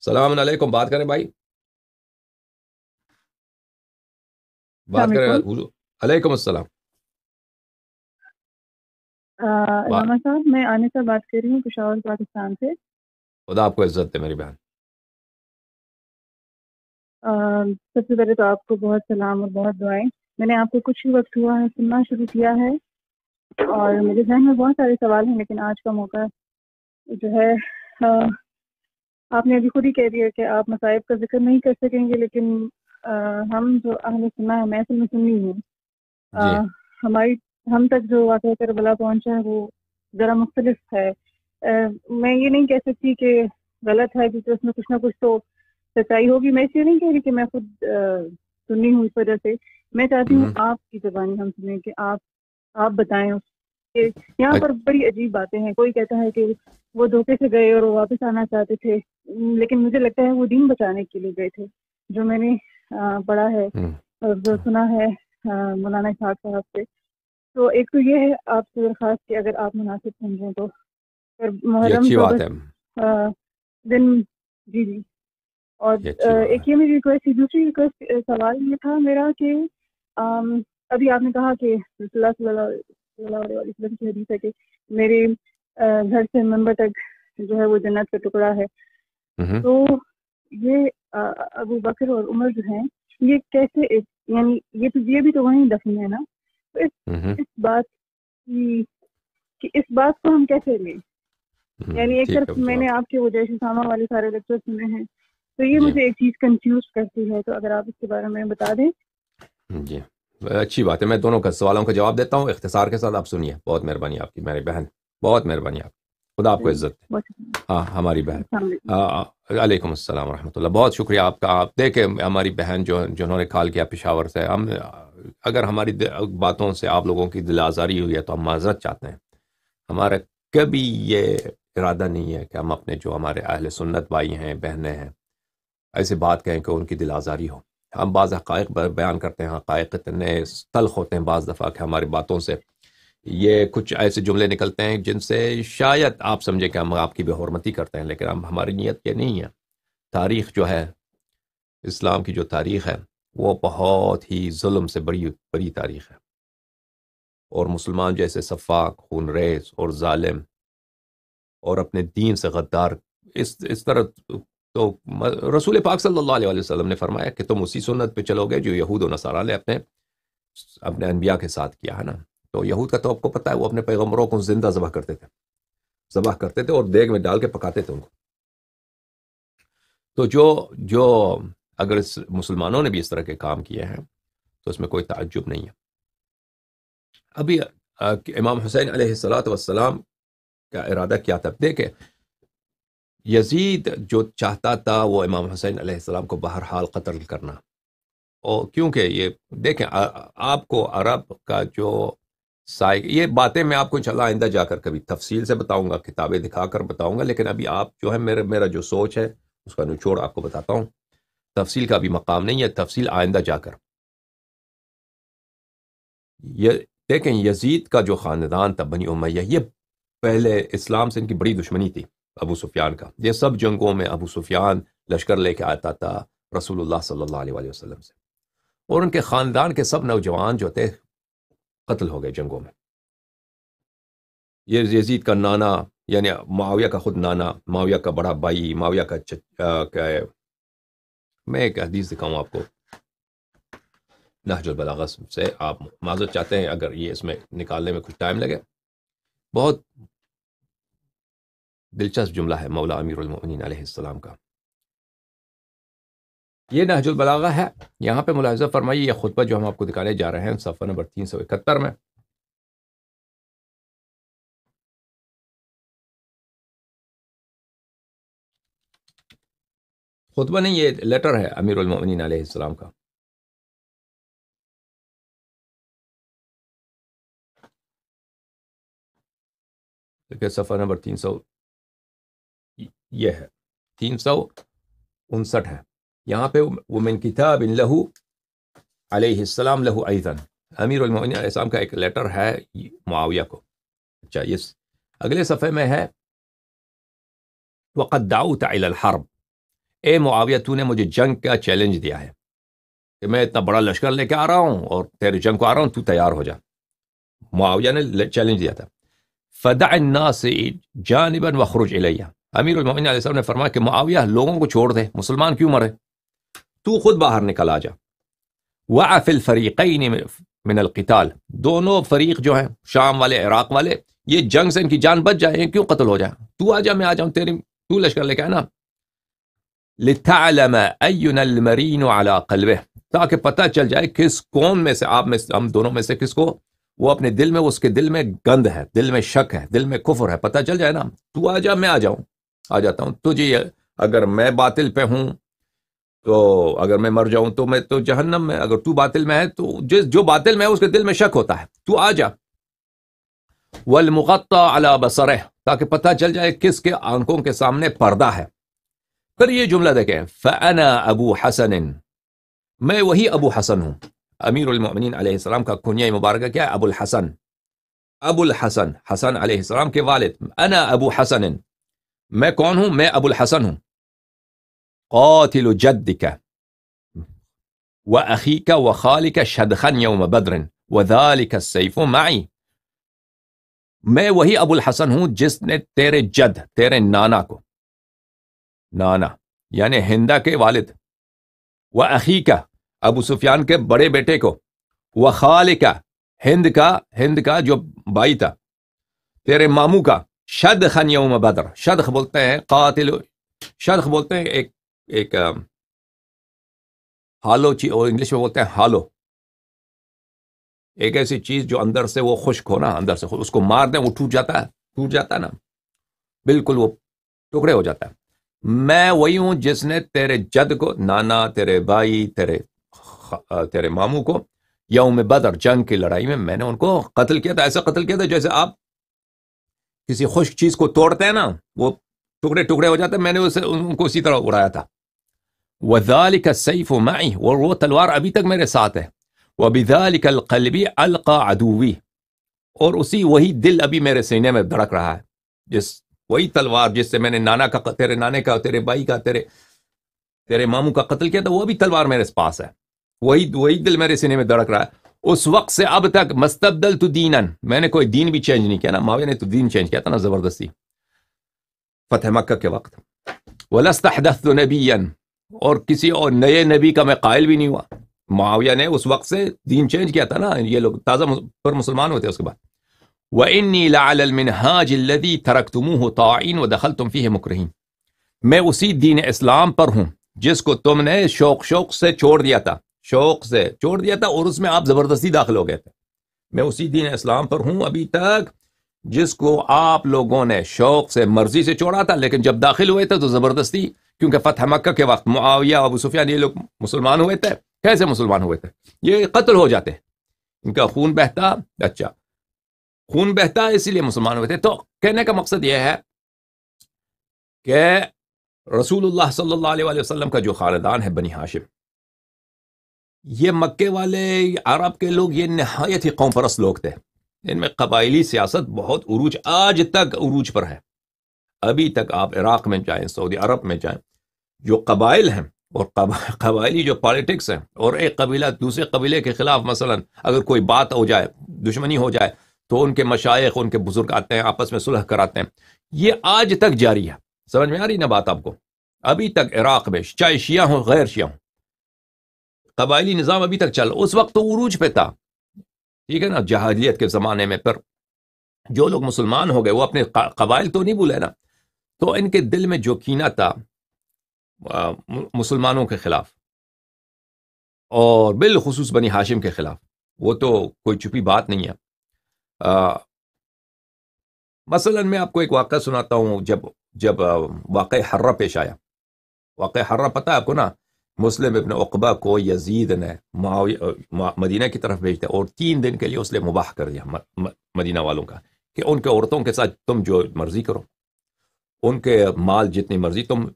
السلام علیکم بات کریں بھائی بات کریں علیکم السلام علامہ صاحب میں آنے سے بات کر رہی ہوں پشاور پاکستان سے خدا آپ کو عزت دے میری بہن سب سے پہلے تو آپ کو بہت سلام اور بہت دعائیں میں نے آپ کو کچھ ہی وقت ہوا ہے سننا شروع کیا ہے اور میرے ذہن میں بہت سارے سوال ہیں لیکن آج کا موقع جو ہے آپ نے ابھی خود ہی کہہ دیا کہ آپ مصائب کا ذکر نہیں کر سکیں گے لیکن ہم جو اہل سنا ہے میں سن میں سنی ہوں جی۔ ہماری ہم تک جو واقعہ کر بلا پہنچا ہے وہ ذرا مختلف ہے میں یہ نہیں کہہ سکتی کہ غلط ہے کیونکہ اس میں کچھ نہ کچھ تو سچائی ہوگی میں اس لیے نہیں کہہ رہی کہ میں خود سننی ہوں اس وجہ سے میں چاہتی ہوں آپ کی زبانی ہم سنیں کہ آپ آپ بتائیں اس کہ یہاں پر بڑی عجیب باتیں ہیں کوئی کہتا ہے کہ وہ دھوکے سے گئے اور وہ واپس آنا چاہتے تھے لیکن مجھے لگتا ہے وہ دین بچانے کے لیے گئے تھے جو میں نے پڑھا ہے اور جو سنا ہے مولانا شاخ صاحب سے تو ایک تو یہ ہے آپ سے درخواست کہ اگر آپ مناسب سمجھیں تو محرم دن جی جی اور ایک یہ میری ریکویسٹ تھی دوسری ریکویسٹ سوال یہ تھا میرا کہ ابھی آپ نے کہا کہ صلی اللہ اللہ علیہ وسلم کی حدیث ہے کہ میرے گھر سے ممبر تک جو ہے وہ جنت کا ٹکڑا ہے تو یہ ابو بکر اور عمر جو ہیں یہ کیسے یعنی یہ تو یہ بھی تو وہیں دفن ہے نا اس اس بات کی کہ اس بات کو ہم کیسے لیں یعنی ایک طرف میں نے آپ کے وہ جیسے ساما والے سارے لیکچر سنے ہیں تو یہ جی۔ مجھے ایک چیز کنفیوز کرتی ہے تو اگر آپ اس کے بارے میں بتا دیں جی اچھی بات ہے میں دونوں کا سوالوں کا جواب دیتا ہوں اختصار کے ساتھ آپ سنیے بہت مہربانی آپ کی میری بہن بہت مہربانی آپ خدا آپ کو عزت ہاں ہماری بہن علیکم السلام ورحمۃ اللہ بہت شکریہ آپ کا آپ دیکھیں ہماری بہن جو جنہوں نے کال کیا پشاور سے ہم اگر ہماری باتوں سے آپ لوگوں کی دل آزاری ہوئی ہے تو ہم معذرت چاہتے ہیں ہمارا کبھی یہ ارادہ نہیں ہے کہ ہم اپنے جو ہمارے اہل سنت بھائی ہیں بہنیں ہیں ایسے بات کہیں کہ ان کی دل آزاری ہو ہم بعض حقائق بیان کرتے ہیں حقائق اتنے تلخ ہوتے ہیں بعض دفعہ کہ ہماری باتوں سے یہ کچھ ایسے جملے نکلتے ہیں جن سے شاید آپ سمجھیں کہ ہم آپ کی بے حرمتی کرتے ہیں لیکن ہم ہماری نیت یہ نہیں ہے تاریخ جو ہے اسلام کی جو تاریخ ہے وہ بہت ہی ظلم سے بڑی بڑی تاریخ ہے اور مسلمان جیسے صفاق خون ریز اور ظالم اور اپنے دین سے غدار اس اس طرح تو رسول پاک صلی اللہ علیہ وسلم نے فرمایا کہ تم اسی سنت پہ چلو گے جو یہود و نصارہ نے اپنے اپنے انبیاء کے ساتھ کیا ہے نا تو یہود کا تو آپ کو پتہ ہے وہ اپنے پیغمبروں کو زندہ ذبح کرتے تھے ذبح کرتے تھے اور دیگ میں ڈال کے پکاتے تھے ان کو تو جو جو اگر مسلمانوں نے بھی اس طرح کے کام کیے ہیں تو اس میں کوئی تعجب نہیں ہے ابھی امام حسین علیہ السلام والسلام کا ارادہ کیا تب دیکھیں یزید جو چاہتا تھا وہ امام حسین علیہ السلام کو بہرحال قتل کرنا اور کیونکہ یہ دیکھیں آپ کو عرب کا جو سائے یہ باتیں میں آپ کو انشاءاللہ آئندہ جا کر کبھی تفصیل سے بتاؤں گا کتابیں دکھا کر بتاؤں گا لیکن ابھی آپ جو ہے میرے میرا جو سوچ ہے اس کا نچوڑ آپ کو بتاتا ہوں تفصیل کا ابھی مقام نہیں ہے تفصیل آئندہ جا کر یہ دیکھیں یزید کا جو خاندان تھا بنی امیہ یہ پہلے اسلام سے ان کی بڑی دشمنی تھی ابو سفیان کا یہ سب جنگوں میں ابو سفیان لشکر لے کے آتا تھا رسول اللہ صلی اللہ علیہ وآلہ وسلم سے اور ان کے خاندان کے سب نوجوان جو تھے قتل ہو گئے جنگوں میں یہ یزید کا نانا یعنی معاویہ کا خود نانا معاویہ کا بڑا بھائی معاویہ کا کیا ہے میں ایک حدیث دکھاؤں آپ کو نہج البلغسم سے آپ معذرت چاہتے ہیں اگر یہ اس میں نکالنے میں کچھ ٹائم لگے بہت دلچسپ جملہ ہے مولا امیر المؤمنین علیہ السلام کا یہ البلاغہ ہے یہاں پہ ملاحظہ فرمائیے یہ خطبہ جو ہم آپ کو دکھانے جا رہے ہیں صفحہ نمبر تین سو اکہتر میں خطبہ نہیں یہ لیٹر ہے امیر المؤمنین علیہ السلام کا صفحہ نمبر تین سو ये है तीन सौ उनसठ है यहाँ पे वो मिन किताब इन लहू अलैहिस्सलाम लहू ऐदन अमीर अलैहिस्सलाम का एक लेटर है मुआविया को अच्छा ये अगले सफ़े में है वक़द दाऊत हर्ब ए मुआविया तूने मुझे जंग का चैलेंज दिया है कि मैं इतना बड़ा लश्कर लेके आ रहा हूँ और तेरे जंग को आ रहा हूँ तू तैयार हो जा मुआविया ने चैलेंज दिया था फ़दा ना से जानबन वखरुज इलैया امیر المومن علیہ السلام نے فرمایا کہ معاویہ لوگوں کو چھوڑ دے مسلمان کیوں مرے تو خود باہر نکل آ جا القتال دونوں فریق جو ہیں شام والے عراق والے یہ جنگ سے ان کی جان بچ جائے کیوں قتل ہو جائیں تو آ جا میں آ جاؤں تو لشکر لے کے قلبه تاکہ پتہ چل جائے کس کون میں سے آپ میں ہم دونوں میں سے کس کو وہ اپنے دل میں اس کے دل میں گند ہے دل میں شک ہے دل میں کفر ہے پتہ چل جائے نا تو آ جا میں آ جاؤں آ جاتا ہوں تو جی اگر میں باطل پہ ہوں تو اگر میں مر جاؤں تو میں تو جہنم میں اگر تو باطل میں ہے تو جس جو باطل میں ہے اس کے دل میں شک ہوتا ہے تو آ جا و المقطر تاکہ پتہ چل جائے کس کے آنکھوں کے سامنے پردہ ہے پھر یہ جملہ دیکھیں ابو حسن میں وہی ابو حسن ہوں امیر المؤمنین علیہ السلام کا کنیائی مبارکہ کیا ابو الحسن ابو الحسن حسن علیہ السلام کے والد انا ابو حسن میں کون ہوں میں ابو الحسن ہوں قاتل جد دکھا وہ عقیقہ خالقہ سیفوں میں وہی ابو الحسن ہوں جس نے تیرے جد تیرے نانا کو نانا یعنی ہندا کے والد و عقیقہ ابو سفیان کے بڑے بیٹے کو وہ خالقہ ہند کا ہند کا جو بھائی تھا تیرے ماموں کا شد خن یوم بدر شدخ بولتے ہیں قاتل شدخ بولتے ہیں ایک ایک ہالو چیز اور انگلش میں بولتے ہیں ہالو ایک ایسی چیز جو اندر سے وہ خشک ہونا اندر سے اس کو مار دیں وہ ٹوٹ جاتا ہے ٹوٹ جاتا ہے نا بالکل وہ ٹکڑے ہو جاتا ہے میں وہی ہوں جس نے تیرے جد کو نانا تیرے بھائی تیرے تیرے ماموں کو یوم بدر جنگ کی لڑائی میں میں نے ان کو قتل کیا تھا ایسا قتل کیا تھا جیسے آپ کسی خشک چیز کو توڑتے ہیں نا وہ ٹکڑے ٹکڑے ہو جاتے ہیں میں نے اسے ان کو اسی طرح اڑایا تھا وہ اور تلوار ابھی تک میرے ساتھ ہے اور اسی وہی دل ابھی میرے سینے میں دھڑک رہا ہے جس وہی تلوار جس سے میں نے نانا کا تیرے نانے کا تیرے بھائی کا تیرے تیرے ماموں کا قتل کیا تھا وہ بھی تلوار میرے پاس ہے وہی وہی دل میرے سینے میں دھڑک رہا ہے اس وقت سے اب تک مستبدل تو دینن میں نے کوئی دین بھی چینج نہیں کیا نا ماوی نے تو دین چینج کیا تھا نا زبردستی فتح مکہ کے وقت نبی اور کسی اور نئے نبی کا میں قائل بھی نہیں ہوا معاویہ نے اس وقت سے دین چینج کیا تھا نا یہ لوگ تازہ پر مسلمان ہوتے اس کے بعد و انی لعل المنهاج الذي تركتموه طاعين ودخلتم فيه مكرهين میں اسی دین اسلام پر ہوں جس کو تم نے شوق شوق سے چھوڑ دیا تھا شوق سے چھوڑ دیا تھا اور اس میں آپ زبردستی داخل ہو گئے تھے میں اسی دین اسلام پر ہوں ابھی تک جس کو آپ لوگوں نے شوق سے مرضی سے چھوڑا تھا لیکن جب داخل ہوئے تھے تو زبردستی کیونکہ فتح مکہ کے وقت معاویہ ابو سفیان یہ لوگ مسلمان ہوئے تھے کیسے مسلمان ہوئے تھے یہ قتل ہو جاتے ہیں ان کا خون بہتا اچھا خون بہتا اسی لیے مسلمان ہوئے تھے تو کہنے کا مقصد یہ ہے کہ رسول اللہ صلی اللہ علیہ وسلم کا جو خاندان ہے بنی ہاشم یہ مکے والے عرب کے لوگ یہ نہایت ہی قوم پرست لوگ تھے ان میں قبائلی سیاست بہت عروج آج تک عروج پر ہے ابھی تک آپ عراق میں جائیں سعودی عرب میں جائیں جو قبائل ہیں اور قبائلی جو پالیٹکس ہیں اور ایک قبیلہ دوسرے قبیلے کے خلاف مثلا اگر کوئی بات ہو جائے دشمنی ہو جائے تو ان کے مشائق ان کے بزرگ آتے ہیں آپس میں صلح کراتے ہیں یہ آج تک جاری ہے سمجھ میں آ رہی نا بات آپ کو ابھی تک عراق میں چاہے شیعہ ہوں غیر شیعہ ہوں قبائلی نظام ابھی تک چل اس وقت تو عروج پہ تھا ٹھیک ہے نا جہادیت کے زمانے میں پر جو لوگ مسلمان ہو گئے وہ اپنے قبائل تو نہیں بھولے نا تو ان کے دل میں جو کینہ تھا مسلمانوں کے خلاف اور بالخصوص بنی ہاشم کے خلاف وہ تو کوئی چھپی بات نہیں ہے مثلا میں آپ کو ایک واقعہ سناتا ہوں جب جب واقع حرہ پیش آیا واقع حرہ پتہ ہے آپ کو نا مسلم ابن اقبا کو یزید نے مدینہ کی طرف بھیج دیا اور تین دن کے لیے اس نے مباح کر دیا مدینہ والوں کا کہ ان کے عورتوں کے ساتھ تم جو مرضی کرو ان کے مال جتنی مرضی تم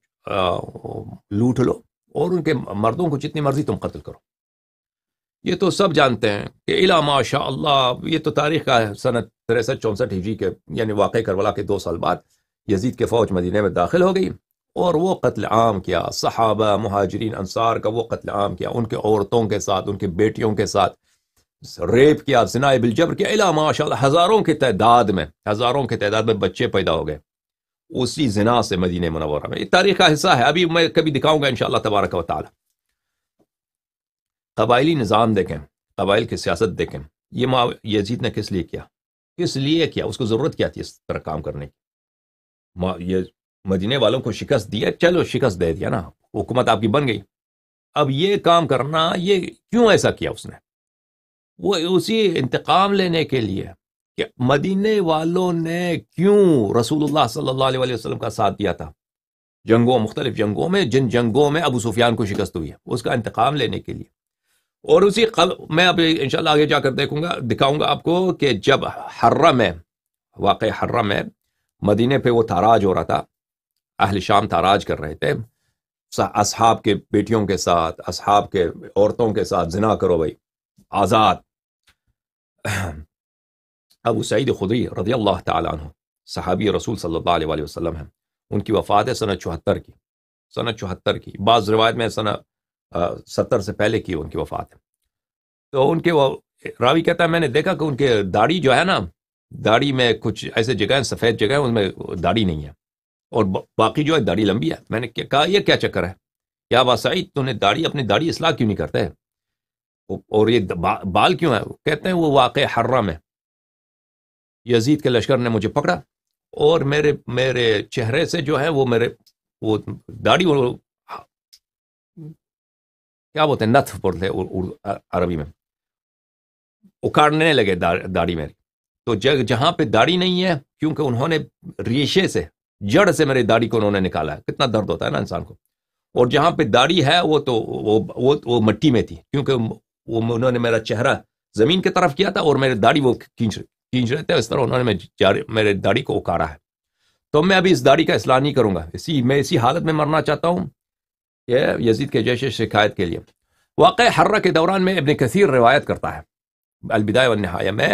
لوٹ لو اور ان کے مردوں کو جتنی مرضی تم قتل کرو یہ تو سب جانتے ہیں کہ الا ماشاء اللہ یہ تو تاریخ ہے صنعت تریسٹھ چونسٹھ ہجری کے یعنی واقع کربلا کے دو سال بعد یزید کے فوج مدینہ میں داخل ہو گئی اور وہ قتل عام کیا صحابہ مہاجرین انصار کا وہ قتل عام کیا ان کے عورتوں کے ساتھ ان کے بیٹیوں کے ساتھ ریپ کیا ذنا بالجبر کیا ماشاء اللہ ہزاروں کے تعداد میں ہزاروں کے تعداد میں بچے پیدا ہو گئے اسی زنا سے مدینہ منورہ میں یہ تاریخ کا حصہ ہے ابھی میں کبھی دکھاؤں گا ان شاء اللہ تبارک و تعالی قبائلی نظام دیکھیں قبائل کی سیاست دیکھیں یہ ما یزید نے کس لیے کیا کس لیے کیا اس کو ضرورت کیا تھی اس طرح کام کرنے کی یہ مدینے والوں کو شکست دیا چلو شکست دے دیا نا حکومت آپ کی بن گئی اب یہ کام کرنا یہ کیوں ایسا کیا اس نے وہ اسی انتقام لینے کے لیے کہ مدینے والوں نے کیوں رسول اللہ صلی اللہ علیہ وسلم کا ساتھ دیا تھا جنگوں مختلف جنگوں میں جن جنگوں میں ابو سفیان کو شکست ہوئی ہے اس کا انتقام لینے کے لیے اور اسی قل... میں اب انشاءاللہ آگے جا کر دیکھوں گا دکھاؤں گا آپ کو کہ جب حرم ہے واقع حرم ہے مدینے پہ وہ تاراج ہو رہا تھا اہل شام تاراج کر رہے تھے اصحاب کے بیٹیوں کے ساتھ اصحاب کے عورتوں کے ساتھ زنا کرو بھائی آزاد ابو سعید خدری رضی اللہ تعالیٰ عنہ صحابی رسول صلی اللہ علیہ وآلہ وسلم ہیں ان کی وفات ہے سنہ چوہتر کی سنہ چوہتر کی بعض روایت میں سنہ ستر سے پہلے کی ان کی وفات ہے تو ان کے راوی کہتا ہے میں نے دیکھا کہ ان کے داڑھی جو ہے نا داڑھی میں کچھ ایسے جگہ ہیں سفید جگہ ہیں ان میں داڑھی نہیں ہے اور باقی جو ہے داڑھی لمبی ہے میں نے کہا یہ کیا چکر ہے کیا بات تو نے داڑھی اپنی داڑھی اصلاح کیوں نہیں کرتے اور یہ بال کیوں ہے کہتے ہیں وہ واقع حرم میں یزید کے لشکر نے مجھے پکڑا اور میرے میرے چہرے سے جو ہے وہ میرے وہ داڑھی کیا بولتے ہیں بولتے ہیں عربی میں اکاڑنے لگے داڑھی میری تو جگہ جہاں پہ داڑھی نہیں ہے کیونکہ انہوں نے ریشے سے جڑ سے میرے داڑھی کو انہوں نے نکالا ہے کتنا درد ہوتا ہے نا انسان کو اور جہاں پہ داڑھی ہے وہ تو وہ وہ, وہ مٹی میں تھی کیونکہ وہ انہوں نے میرا چہرہ زمین کی طرف کیا تھا اور میرے داڑھی وہ کھینچ کھینچ رہے تھے اس طرح انہوں نے میرے داڑھی کو اکارا ہے تو میں ابھی اس داڑھی کا اصلاح نہیں کروں گا اسی میں اسی حالت میں مرنا چاہتا ہوں یہ یزید کے جیش شکایت کے لیے واقع حرہ کے دوران میں ابن کثیر روایت کرتا ہے الوداع ون میں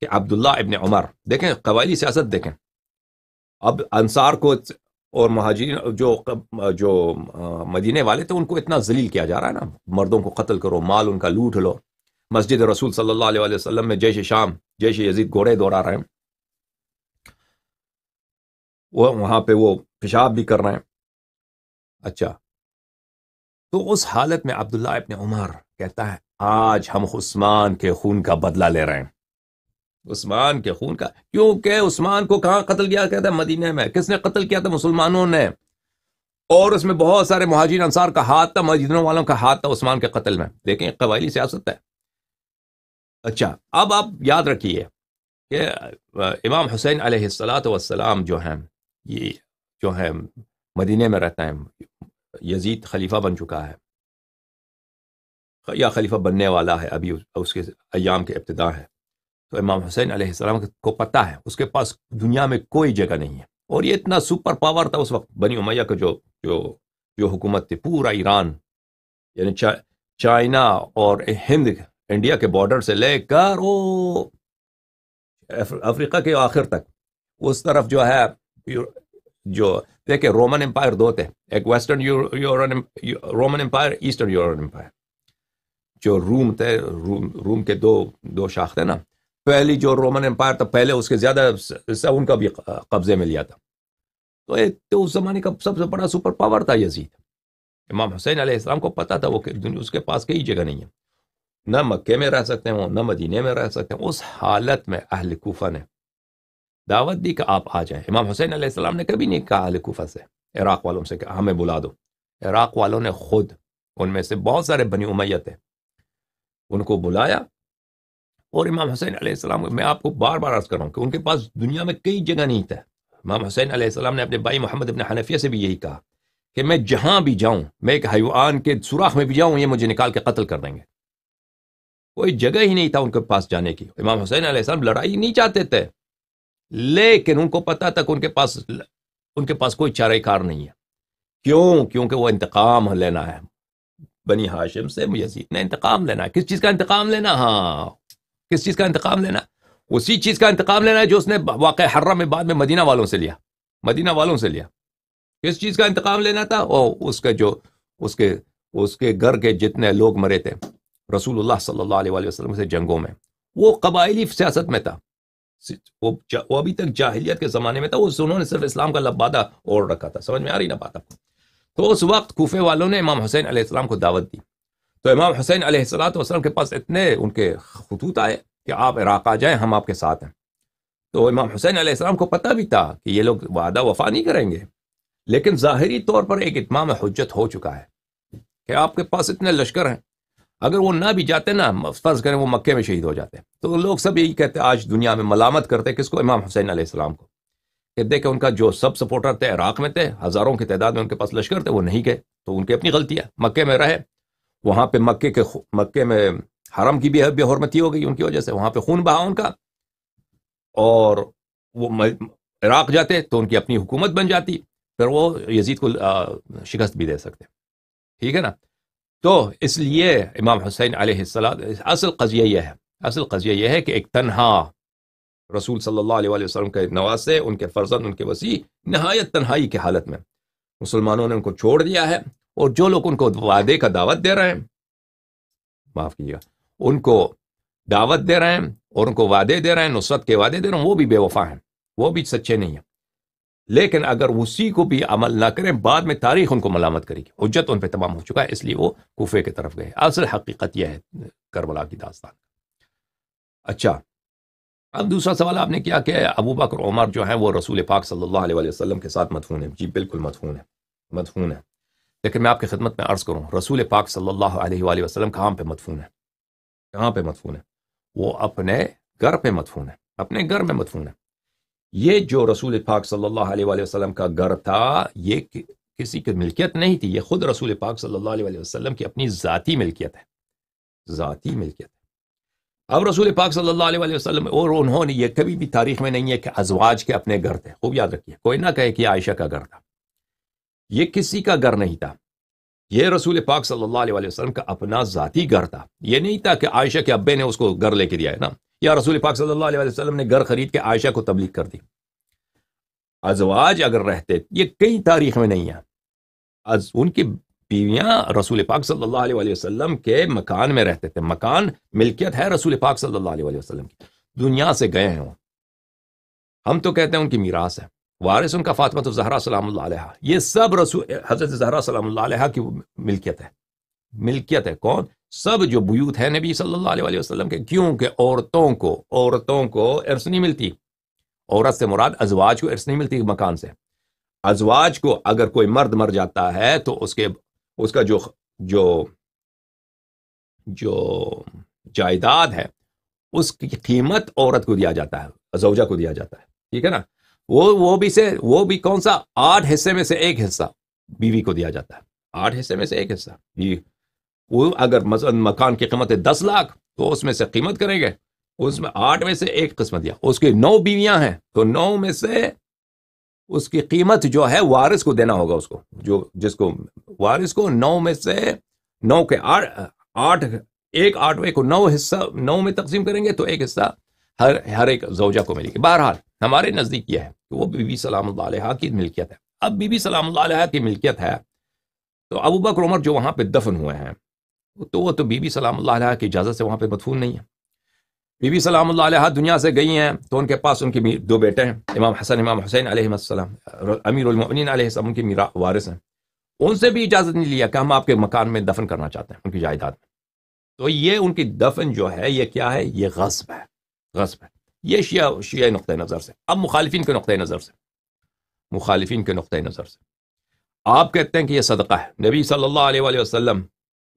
کہ عبداللہ ابن عمر دیکھیں قبائلی سیاست دیکھیں اب انصار کو اور مہاجرین جو جو مدینے والے تھے ان کو اتنا ذلیل کیا جا رہا ہے نا مردوں کو قتل کرو مال ان کا لوٹ لو مسجد رسول صلی اللہ علیہ وسلم میں جیش شام جیش یزید گھوڑے دوڑا رہے ہیں وہ وہاں پہ وہ پیشاب بھی کر رہے ہیں اچھا تو اس حالت میں عبداللہ ابن عمر کہتا ہے آج ہم عثمان کے خون کا بدلہ لے رہے ہیں عثمان کے خون کا کیونکہ عثمان کو کہاں قتل کیا کہتا ہے مدینہ میں کس نے قتل کیا تھا مسلمانوں نے اور اس میں بہت سارے مہاجرین انصار کا ہاتھ تھا مہاجروں والوں کا ہاتھ تھا عثمان کے قتل میں دیکھیں قبائلی سیاست ہے اچھا اب آپ یاد رکھیے کہ امام حسین علیہ السلاۃ والسلام جو ہیں یہ جو ہیں مدینہ میں رہتے ہیں یزید خلیفہ بن چکا ہے یا خلیفہ بننے والا ہے ابھی اس کے ایام کے ابتدا ہے تو امام حسین علیہ السلام کو پتہ ہے اس کے پاس دنیا میں کوئی جگہ نہیں ہے اور یہ اتنا سپر پاور تھا اس وقت بنی امیہ کا جو جو جو حکومت تھی پورا ایران یعنی چائنا اور ہند انڈیا کے بارڈر سے لے کر وہ افریقہ کے آخر تک اس طرف جو ہے جو دیکھیں رومن امپائر دو تھے ایک ویسٹرن یورن رومن امپائر ایسٹرن یورن امپائر جو روم تھے روم کے دو دو شاخ تھے نا پہلی جو رومن امپائر تھا پہلے اس کے زیادہ حصہ ان کا بھی قبضے میں لیا تھا تو ایک تو اس زمانے کا سب سے بڑا سپر پاور تھا یزید امام حسین علیہ السلام کو پتا تھا وہ اس کے پاس کئی جگہ نہیں ہے نہ مکے میں رہ سکتے ہوں نہ مدینے میں رہ سکتے ہیں اس حالت میں اہل کوفہ نے دعوت دی کہ آپ آ جائیں امام حسین علیہ السلام نے کبھی نہیں کہا اہل کوفہ سے عراق والوں سے کہا ہمیں بلا دو عراق والوں نے خود ان میں سے بہت سارے بنی امیت ہیں ان کو بلایا اور امام حسین علیہ السلام میں آپ کو بار بار عرض کر رہا ہوں کہ ان کے پاس دنیا میں کئی جگہ نہیں تھا امام حسین علیہ السلام نے اپنے بھائی محمد ابن حنفیہ سے بھی یہی کہا کہ میں جہاں بھی جاؤں میں ایک حیوان کے سوراخ میں بھی جاؤں یہ مجھے نکال کے قتل کر دیں گے کوئی جگہ ہی نہیں تھا ان کے پاس جانے کی امام حسین علیہ السلام لڑائی نہیں چاہتے تھے لیکن ان کو پتہ تھا کہ ان کے پاس ان کے پاس کوئی چارہ کار نہیں ہے کیوں کیونکہ وہ انتقام لینا ہے بنی ہاشم سے مجھے انتقام لینا ہے کس چیز کا انتقام لینا ہاں کس چیز کا انتقام لینا اسی چیز کا انتقام لینا ہے جو اس نے واقع حرہ میں بعد میں مدینہ والوں سے لیا مدینہ والوں سے لیا کس چیز کا انتقام لینا تھا اور اس کے جو اس کے اس کے گھر کے جتنے لوگ مرے تھے رسول اللہ صلی اللہ علیہ وسلم سے جنگوں میں وہ قبائلی سیاست میں تھا وہ ابھی تک جاہلیت کے زمانے میں تھا وہ صرف اسلام کا لبادہ اور رکھا تھا سمجھ میں آ رہی نہ پاتا تو اس وقت کوفے والوں نے امام حسین علیہ السلام کو دعوت دی تو امام حسین علیہ السلام وسلم کے پاس اتنے ان کے خطوط آئے کہ آپ عراق آ جائیں ہم آپ کے ساتھ ہیں تو امام حسین علیہ السلام کو پتہ بھی تھا کہ یہ لوگ وعدہ وفا نہیں کریں گے لیکن ظاہری طور پر ایک اتمام حجت ہو چکا ہے کہ آپ کے پاس اتنے لشکر ہیں اگر وہ نہ بھی جاتے نا فرض کریں وہ مکے میں شہید ہو جاتے تو لوگ سب یہی کہتے آج دنیا میں ملامت کرتے کس کو امام حسین علیہ السلام کو کہ دیکھیں ان کا جو سب سپورٹر تھے عراق میں تھے ہزاروں کی تعداد میں ان کے پاس لشکر تھے وہ نہیں گئے تو ان کی اپنی غلطی ہے مکے میں رہے وہاں پہ مکے کے مکے میں حرم کی بھی بے حرمتی ہو گئی ان کی وجہ سے وہاں پہ خون بہا ان کا اور وہ عراق جاتے تو ان کی اپنی حکومت بن جاتی پھر وہ یزید کو شکست بھی دے سکتے ٹھیک ہے نا تو اس لیے امام حسین علیہ السلام اصل قضیہ یہ ہے اصل قضیہ یہ ہے کہ ایک تنہا رسول صلی اللہ علیہ وسلم کے نواسے ان کے فرزند ان کے وسیع نہایت تنہائی کے حالت میں مسلمانوں نے ان کو چھوڑ دیا ہے اور جو لوگ ان کو وعدے کا دعوت دے رہے ہیں معاف کیجیے ان کو دعوت دے رہے ہیں اور ان کو وعدے دے رہے ہیں نصرت کے وعدے دے رہے ہیں وہ بھی بے وفا ہیں وہ بھی سچے نہیں ہیں لیکن اگر اسی کو بھی عمل نہ کریں بعد میں تاریخ ان کو ملامت کرے گی حجت ان پہ تمام ہو چکا ہے اس لیے وہ کوفے کی طرف گئے اصل حقیقت یہ ہے کربلا کی داستان اچھا اب دوسرا سوال آپ نے کیا کہ ابو بکر عمر جو ہیں وہ رسول پاک صلی اللہ علیہ وسلم کے ساتھ مدفون ہے جی بالکل متفون ہے مدفون ہے لیکن میں آپ کی خدمت میں عرض کروں رسول پاک صلی اللہ علیہ وآلہ وسلم کہاں پہ مدفون ہے کہاں پہ مدفون ہے وہ اپنے گھر پہ مدفون ہے اپنے گھر میں مدفون ہے یہ جو رسول پاک صلی اللہ علیہ وآلہ وسلم کا گھر تھا یہ کسی کی ملکیت نہیں تھی یہ خود رسول پاک صلی اللہ علیہ وآلہ وسلم کی اپنی ذاتی ملکیت ہے ذاتی ملکیت ہے اب رسول پاک صلی اللہ علیہ وآلہ وسلم اور انہوں نے یہ کبھی بھی تاریخ میں نہیں ہے کہ ازواج کے اپنے گھر تھے خوب یاد رکھیے کوئی نہ کہے کہ عائشہ کا گھر تھا یہ کسی کا گھر نہیں تھا یہ رسول پاک صلی اللہ علیہ وسلم کا اپنا ذاتی گھر تھا یہ نہیں تھا کہ عائشہ کے ابے نے اس کو گھر لے کے دیا ہے نا یا رسول پاک صلی اللہ علیہ وسلم نے گھر خرید کے عائشہ کو تبلیغ کر دی ازواج اگر رہتے یہ کئی تاریخ میں نہیں از ان کی بیویاں رسول پاک صلی اللہ علیہ وسلم کے مکان میں رہتے تھے مکان ملکیت ہے رسول پاک صلی اللہ علیہ وسلم کی دنیا سے گئے ہیں وہ ہم تو کہتے ہیں ان کی میراث ہے وارث ان کا فاطمہ تو زہرہ سلام اللہ علیہ یہ سب رسول حضرت زہرہ سلام اللہ علیہ کی ملکیت ہے ملکیت ہے کون سب جو بیوت ہے نبی صلی اللہ علیہ وسلم کے کیوں کہ عورتوں کو عورتوں کو عرص نہیں ملتی عورت سے مراد ازواج کو عرص نہیں ملتی مکان سے ازواج کو اگر کوئی مرد مر جاتا ہے تو اس کے اس کا جو جو جو جائیداد ہے اس کی قیمت عورت کو دیا جاتا ہے زوجہ کو دیا جاتا ہے ٹھیک ہے نا وہ وہ بھی سے وہ بھی کون سا آٹھ حصے میں سے ایک حصہ بیوی کو دیا جاتا ہے آٹھ حصے میں سے ایک حصہ بیوی وہ اگر مکان کی قیمت ہے دس لاکھ تو اس میں سے قیمت کریں گے اس میں آٹھ میں سے ایک قسمت دیا اس کی نو بیویاں ہیں تو نو میں سے اس کی قیمت جو ہے وارث کو دینا ہوگا اس کو جو جس کو وارث کو نو میں سے نو کے آٹھ آٹھ ایک آٹھویں کو نو حصہ نو میں تقسیم کریں گے تو ایک حصہ ہر ہر ایک زوجہ کو ملے گی بہرحال ہمارے نزدیک یہ ہے کہ وہ بی بی سلام اللہ علیہ کی ملکیت ہے اب بی بی سلام اللہ علیہ کی ملکیت ہے تو ابو بکر عمر جو وہاں پہ دفن ہوئے ہیں تو وہ تو بی بی سلام اللہ علیہ کی اجازت سے وہاں پہ مدفون نہیں ہے بی بی سلام اللہ علیہ دنیا سے گئی ہیں تو ان کے پاس ان کے دو بیٹے ہیں امام حسن امام حسین علیہ السلام امیر المؤمنین علیہ السلام ان کے میرا وارث ہیں ان سے بھی اجازت نہیں لیا کہ ہم آپ کے مکان میں دفن کرنا چاہتے ہیں ان کی جائیداد میں تو یہ ان کی دفن جو ہے یہ کیا ہے یہ غصب ہے غصب ہے یہ شیعہ شیعہ نقطۂ نظر سے اب مخالفین کے نقطۂ نظر سے مخالفین کے نقطۂ نظر سے آپ کہتے ہیں کہ یہ صدقہ ہے نبی صلی اللہ علیہ وآلہ وسلم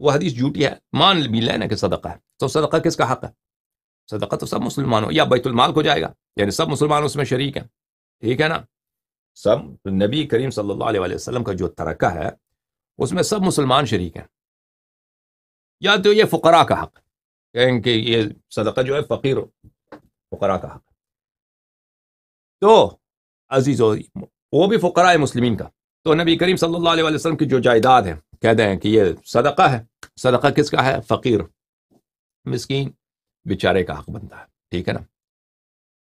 وہ حدیث جوٹی ہے مان بھی لینا کہ صدقہ ہے تو صدقہ کس کا حق ہے صدقہ تو سب مسلمان ہو یا بیت المال کو جائے گا یعنی سب مسلمان اس میں شریک ہیں ٹھیک ہے نا سب نبی کریم صلی اللہ علیہ وسلم کا جو ترکہ ہے اس میں سب مسلمان شریک ہیں یا تو یہ فقراء کا حق کہیں کہ یہ صدقہ جو ہے فقیر فقراء کا حق تو عزیز وہ بھی فقراء ہے کا تو نبی کریم صلی اللہ علیہ وسلم کی جو جائیداد ہے کہہ دیں کہ یہ صدقہ ہے صدقہ کس کا ہے فقیر مسکین بیچارے کا حق بنتا ہے ٹھیک ہے نا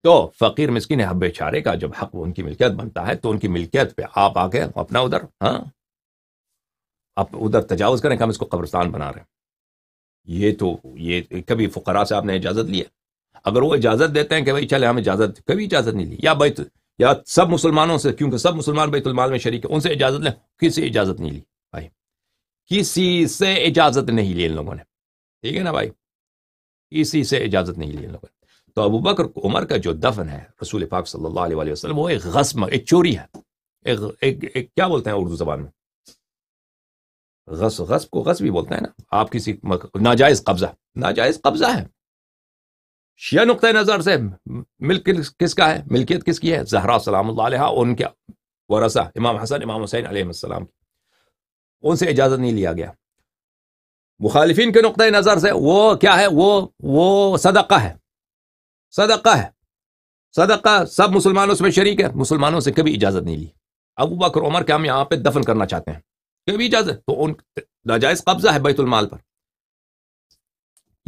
تو فقیر مسکین ہے حب بیچارے کا جب حق وہ ان کی ملکیت بنتا ہے تو ان کی ملکیت پہ آپ آ کے اپنا ادھر ہاں آپ ادھر تجاوز کریں کہ ہم اس کو قبرستان بنا رہے ہیں یہ تو یہ کبھی فقراء سے آپ نے اجازت لی ہے اگر وہ اجازت دیتے ہیں کہ بھائی چلے ہم اجازت کبھی اجازت نہیں لی یا بیت یا سب مسلمانوں سے کیونکہ سب مسلمان بیت المال میں شریک ہیں ان سے اجازت لیں کسی اجازت نہیں لی بھائی کسی سے اجازت نہیں لی ان لوگوں نے ٹھیک ہے نا بھائی کسی سے اجازت نہیں لی ان لوگوں نے تو ابو بکر عمر کا جو دفن ہے رسول پاک صلی اللہ علیہ وسلم وہ ایک غصم ایک چوری ہے ایک, ایک, ایک کیا بولتے ہیں اردو زبان میں غصب غصب کو غصب بولتے ہیں نا آپ کسی ناجائز قبضہ ناجائز قبضہ ہے شیعہ نقطۂ نظر سے ملک کس کا ہے ملکیت کس کی ہے زہرہ سلام اللہ علیہ ان کے ورثہ امام حسن امام حسین علیہ السلام کی ان سے اجازت نہیں لیا گیا مخالفین کے نقطۂ نظر سے وہ کیا ہے وہ وہ صدقہ ہے صدقہ ہے صدقہ سب مسلمانوں سے شریک ہے مسلمانوں سے کبھی اجازت نہیں لی ابو بکر عمر کے ہم یہاں پہ دفن کرنا چاہتے ہیں کبھی اجازت تو ان ناجائز قبضہ ہے بیت المال پر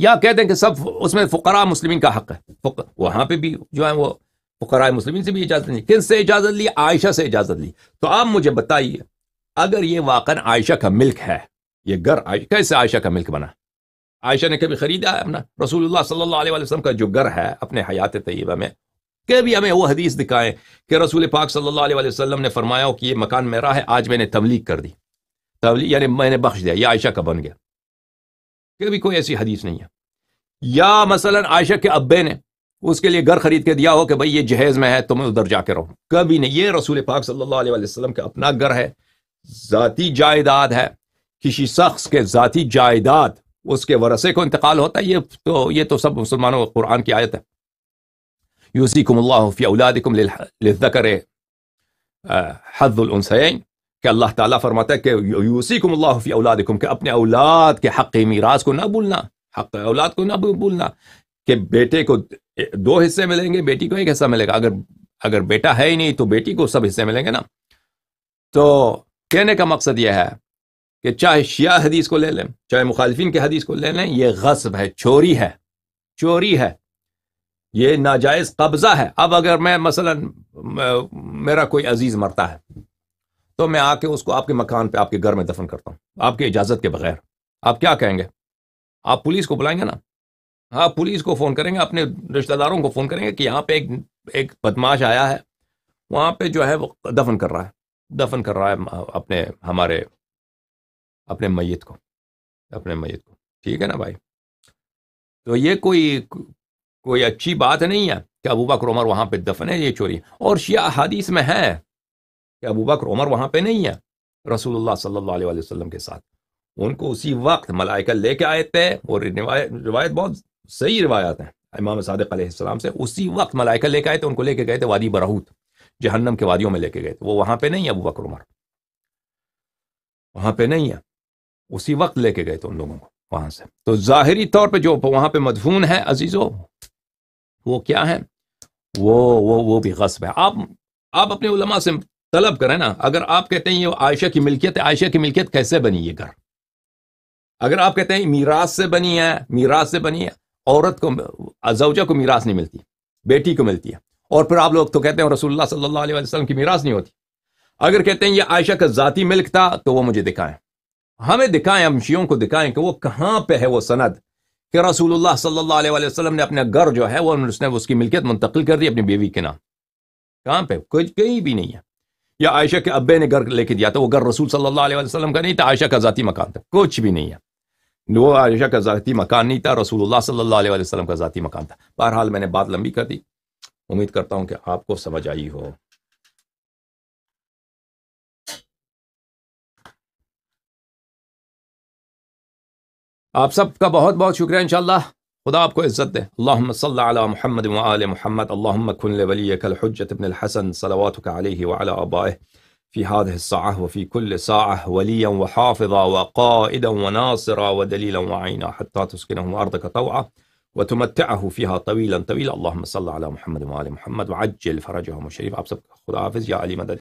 یا کہہ دیں کہ سب اس میں فقراء مسلمین کا حق ہے وہاں پہ بھی جو ہے وہ فقراء مسلمین سے بھی اجازت نہیں کن سے اجازت لی عائشہ سے اجازت لی تو آپ مجھے بتائیے اگر یہ واقعا عائشہ کا ملک ہے یہ گھر عائشہ کا ملک بنا عائشہ نے کبھی خریدا ہے اپنا رسول اللہ صلی اللہ علیہ وسلم کا جو گھر ہے اپنے حیات طیبہ میں کہ ہمیں وہ حدیث دکھائیں کہ رسول پاک صلی اللہ علیہ وسلم نے فرمایا ہو کہ مکان میرا ہے آج میں نے تبلیغ کر دی تبلیغ یعنی میں نے بخش دیا یہ عائشہ کا بن گیا کہ بھی کوئی ایسی حدیث نہیں ہے یا مثلا عائشہ کے ابے نے اس کے لیے گھر خرید کے دیا ہو کہ بھائی یہ جہیز میں ہے تو میں ادھر جا کے رہوں کبھی نہیں یہ رسول پاک صلی اللہ علیہ وسلم کا اپنا گھر ہے ذاتی جائیداد ہے کسی شخص کے ذاتی جائیداد اس کے ورثے کو انتقال ہوتا ہے یہ تو یہ تو سب مسلمانوں کو قرآن کی آیت ہے یوسی کم اللہ حفیع اولادکم للذکر حد السین کہ اللہ تعالیٰ فرماتا ہے کہ یوسیکم اللہ حفیع اولادکم کہ اپنے اولاد کے حق میراث کو نہ بھولنا حق اولاد کو نہ بھولنا کہ بیٹے کو دو حصے ملیں گے بیٹی کو ایک حصہ ملے گا اگر اگر بیٹا ہے ہی نہیں تو بیٹی کو سب حصے ملیں گے نا تو کہنے کا مقصد یہ ہے کہ چاہے شیعہ حدیث کو لے لیں چاہے مخالفین کے حدیث کو لے لیں یہ غصب ہے چوری ہے چوری ہے یہ ناجائز قبضہ ہے اب اگر میں مثلا میرا کوئی عزیز مرتا ہے تو میں آ کے اس کو آپ کے مکان پہ آپ کے گھر میں دفن کرتا ہوں آپ کی اجازت کے بغیر آپ کیا کہیں گے آپ پولیس کو بلائیں گے نا ہاں پولیس کو فون کریں گے اپنے رشتہ داروں کو فون کریں گے کہ یہاں پہ ایک ایک بدماش آیا ہے وہاں پہ جو ہے وہ دفن کر رہا ہے دفن کر رہا ہے اپنے ہمارے اپنے میت کو اپنے میت کو ٹھیک ہے نا بھائی تو یہ کوئی کوئی اچھی بات نہیں ہے کہ ابو بکر عمر وہاں پہ دفن ہے یہ چوری اور شیعہ حادیث میں ہے کہ ابو بکر عمر وہاں پہ نہیں ہے رسول اللہ صلی اللہ علیہ وسلم کے ساتھ ان کو اسی وقت ملائکہ لے کے آئے تھے اور روایت بہت صحیح روایات ہیں امام صادق علیہ السلام سے اسی وقت ملائکہ لے کے آئے تھے ان کو لے کے گئے تھے وادی برہوت جہنم کے وادیوں میں لے کے گئے تھے وہ وہاں پہ نہیں ہے ابو بکر عمر وہاں پہ نہیں ہے اسی وقت لے کے گئے تھے ان لوگوں کو وہاں سے تو ظاہری طور پہ جو وہاں پہ مدفون ہے عزیزو وہ کیا ہے وہ وہ وہ بھی غصب ہے آپ آپ اپنے علماء سے طلب کریں نا اگر آپ کہتے ہیں یہ عائشہ کی ملکیت ہے عائشہ کی ملکیت کیسے بنی یہ گھر اگر آپ کہتے ہیں میراث سے بنی ہے میراث سے بنی ہے عورت کو زوجہ کو میراث نہیں ملتی بیٹی کو ملتی ہے اور پھر آپ لوگ تو کہتے ہیں رسول اللہ صلی اللہ علیہ وسلم کی میراث نہیں ہوتی اگر کہتے ہیں یہ عائشہ کا ذاتی ملک تھا تو وہ مجھے دکھائیں ہمیں دکھائیں ہم شیوں کو دکھائیں کہ وہ کہاں پہ ہے وہ سند کہ رسول اللہ صلی اللہ علیہ وسلم نے اپنا گھر جو ہے وہ اس نے اس کی ملکیت منتقل کر دی اپنی بیوی کے نام کہاں پہ کچھ کہیں بھی نہیں ہے یا عائشہ کے ابے نے گھر لے کے دیا تھا وہ گھر رسول صلی اللہ علیہ وسلم کا نہیں تھا عائشہ کا ذاتی مکان تھا کچھ بھی نہیں ہے وہ عائشہ کا ذاتی مکان نہیں تھا رسول اللہ صلی اللہ علیہ وسلم کا ذاتی مکان تھا بہرحال میں نے بات لمبی کر دی امید کرتا ہوں کہ آپ کو سمجھ آئی ہو آپ سب کا بہت بہت شکریہ انشاءاللہ खुदा आपको इज्जत दे محمد सल्ला آل محمد اللهم كن कन वलीक ابن الحسن صلواتك عليه وعلى آبائه في هذه الساعة وفي كل ساعة وليا وحافظا وقائدا وناصرا ودليلا وعينا حتى تسكنه أرضك طوعا وتمتعه فيها طويلا طويلا اللهم صل على محمد وآل محمد وعجل فرجهم الشريف أبسط خدا حافظ يا علي مدد